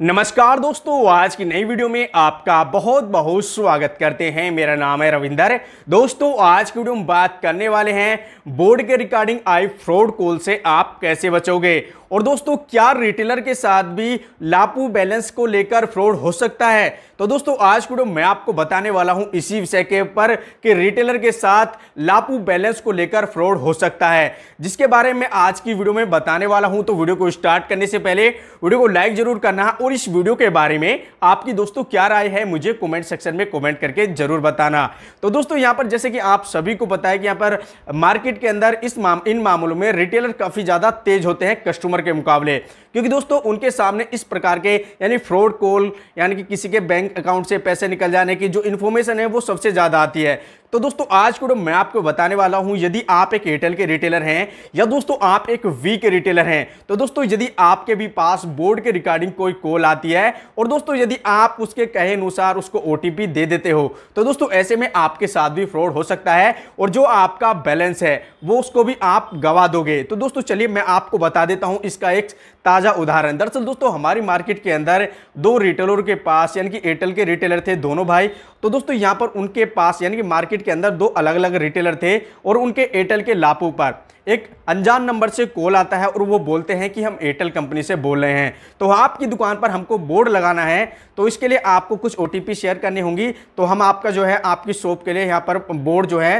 नमस्कार दोस्तों आज की नई वीडियो में आपका बहुत बहुत स्वागत करते हैं मेरा नाम है रविंदर दोस्तों आज की वीडियो में बात करने वाले हैं बोर्ड के रिकॉर्डिंग आई फ्रॉड कॉल से आप कैसे बचोगे और दोस्तों क्या रिटेलर के साथ भी लापू बैलेंस को लेकर फ्रॉड हो सकता है तो दोस्तों आज की वीडियो मैं आपको बताने वाला हूं इसी विषय के ऊपर कि रिटेलर के साथ लापू बैलेंस को लेकर फ्रॉड हो सकता है जिसके बारे में आज की वीडियो में बताने वाला हूं तो वीडियो को स्टार्ट करने से पहले वीडियो को लाइक जरूर करना और इस वीडियो के बारे में आपकी दोस्तों क्या राय है मुझे कमेंट सेक्शन में कमेंट करके जरूर बताना तो दोस्तों यहां पर जैसे कि आप सभी को पता है कि यहां पर मार्केट के अंदर इस माम, इन मामलों में रिटेलर काफ़ी ज़्यादा तेज होते हैं कस्टमर के मुकाबले क्योंकि दोस्तों उनके सामने इस प्रकार के यानी फ्रॉड कॉल यानी कि किसी के बैंक अकाउंट से पैसे निकल जाने की जो इन्फॉर्मेशन है वो सबसे ज़्यादा आती है तो दोस्तों आज को मैं आपको बताने वाला हूं यदि आप एक एयरटेल के रिटेलर हैं या दोस्तों आप एक वी के रिटेलर हैं तो दोस्तों यदि आपके भी पास बोर्ड के रिकॉर्डिंग कोई कॉल आती है और दोस्तों यदि आप उसके कहे अनुसार उसको ओ दे देते हो तो दोस्तों ऐसे में आपके साथ भी फ्रॉड हो सकता है और जो आपका बैलेंस है वो उसको भी आप गवा दोगे तो दोस्तों चलिए मैं आपको बता देता हूं इसका एक ताज़ा उदाहरण दरअसल दोस्तों हमारी मार्केट के अंदर दो रिटेलर के पास यानी कि एयरटेल के रिटेलर थे दोनों भाई तो दोस्तों यहाँ पर उनके पास यानी कि मार्केट मार्केट के अंदर दो अलग अलग रिटेलर थे और उनके एयरटेल के लापू पर एक अनजान नंबर से कॉल आता है और वो बोलते हैं कि हम एयरटेल कंपनी से बोल रहे हैं तो आपकी दुकान पर हमको बोर्ड लगाना है तो इसके लिए आपको कुछ ओ शेयर करनी होंगी तो हम आपका जो है आपकी शॉप के लिए यहाँ पर बोर्ड जो है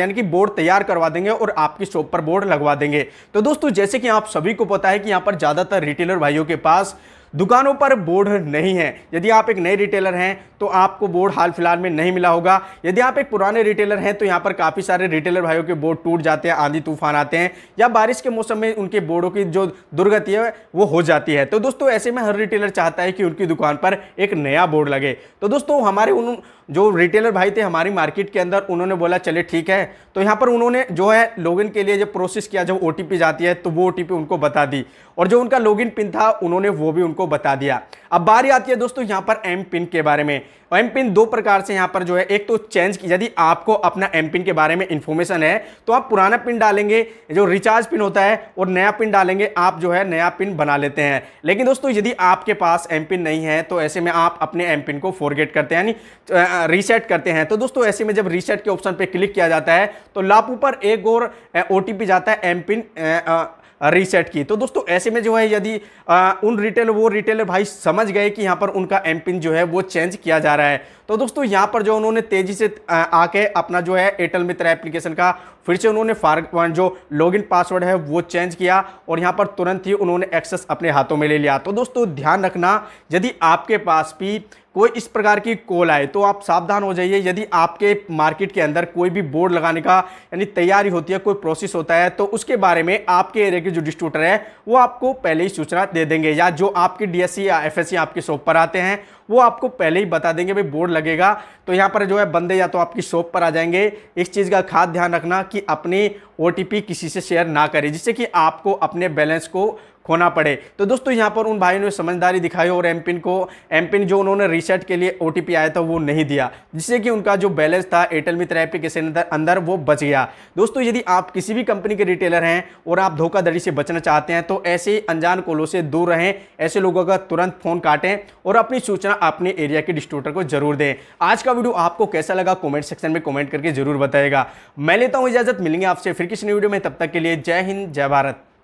यानी कि बोर्ड तैयार करवा देंगे और आपकी शॉप पर बोर्ड लगवा देंगे तो दोस्तों जैसे कि आप सभी को पता है कि यहाँ पर ज़्यादातर रिटेलर भाइयों के पास दुकानों पर बोर्ड नहीं है यदि आप एक नए रिटेलर हैं तो आपको बोर्ड हाल फिलहाल में नहीं मिला होगा यदि आप एक पुराने रिटेलर हैं तो यहाँ पर काफ़ी सारे रिटेलर भाइयों के बोर्ड टूट जाते हैं आंधी तूफान आते हैं या बारिश के मौसम में उनके बोर्डों की जो दुर्गति है वो हो जाती है तो दोस्तों ऐसे में हर रिटेलर चाहता है कि उनकी दुकान पर एक नया बोर्ड लगे तो दोस्तों हमारे उन जो रिटेलर भाई थे हमारी मार्केट के अंदर उन्होंने बोला चले ठीक है तो यहाँ पर उन्होंने जो है लॉगिन के लिए जब प्रोसेस किया जब ओ जाती है तो वो ओ उनको बता दी और जो उनका लॉगिन पिन था उन्होंने वो भी उनको बता दिया अब बारी आती है दोस्तों यहाँ पर एम पिन के बारे में एम पिन दो प्रकार से यहाँ पर जो है एक तो चेंज की यदि आपको अपना एम पिन के बारे में इन्फॉर्मेशन है तो आप पुराना पिन डालेंगे जो रिचार्ज पिन होता है और नया पिन डालेंगे आप जो है नया पिन बना लेते हैं लेकिन दोस्तों यदि आपके पास एम पिन नहीं है तो ऐसे में आप अपने एम पिन को फॉरगेट करते हैं यानी रीसेट करते हैं तो दोस्तों ऐसे में जब रीसेट के ऑप्शन पर क्लिक किया जाता है तो लापू पर एक और ओ जाता है एम पिन रीसेट की तो दोस्तों ऐसे में जो है यदि उन रिटेलर वो रिटेलर भाई समझ गए कि यहाँ पर उनका एम पिन जो है वो चेंज किया जा रहा है तो दोस्तों यहाँ पर जो उन्होंने तेज़ी से आके अपना जो है एयरटेल मित्र एप्लीकेशन का फिर से उन्होंने फार जो लॉगिन पासवर्ड है वो चेंज किया और यहाँ पर तुरंत ही उन्होंने एक्सेस अपने हाथों में ले लिया तो दोस्तों ध्यान रखना यदि आपके पास भी कोई इस प्रकार की कॉल आए तो आप सावधान हो जाइए यदि आपके मार्केट के अंदर कोई भी बोर्ड लगाने का यानी तैयारी होती है कोई प्रोसेस होता है तो उसके बारे में आपके एरिया के जो डिस्ट्रीब्यूटर है वो आपको पहले ही सूचना दे देंगे या जो आपके डीएससी या एफएससी आपके शॉप पर आते हैं वो आपको पहले ही बता देंगे भाई बोर्ड लगेगा तो यहाँ पर जो है बंदे या तो आपकी शॉप पर आ जाएंगे इस चीज़ का खास ध्यान रखना कि अपनी ओ किसी से शेयर ना करें जिससे कि आपको अपने बैलेंस को खोना पड़े तो दोस्तों यहाँ पर उन भाइयों ने समझदारी दिखाई और एम को एम जो उन्होंने रीसेट के लिए ओ आया था वो नहीं दिया जिससे कि उनका जो बैलेंस था एयरटेल मित्र ऐप के अंदर वो बच गया दोस्तों यदि आप किसी भी कंपनी के रिटेलर हैं और आप धोखाधड़ी से बचना चाहते हैं तो ऐसे ही अनजान कोलों से दूर रहें ऐसे लोगों का तुरंत फ़ोन काटें और अपनी सूचना अपने एरिया के डिस्ट्रीब्यूटर को जरूर दें आज का वीडियो आपको कैसा लगा कॉमेंट सेक्शन में कॉमेंट करके जरूर बताएगा मैं लेता हूँ इजाज़त मिलेंगे आपसे फिर फिर किसी वीडियो में तब तक के लिए जय हिंद जय भारत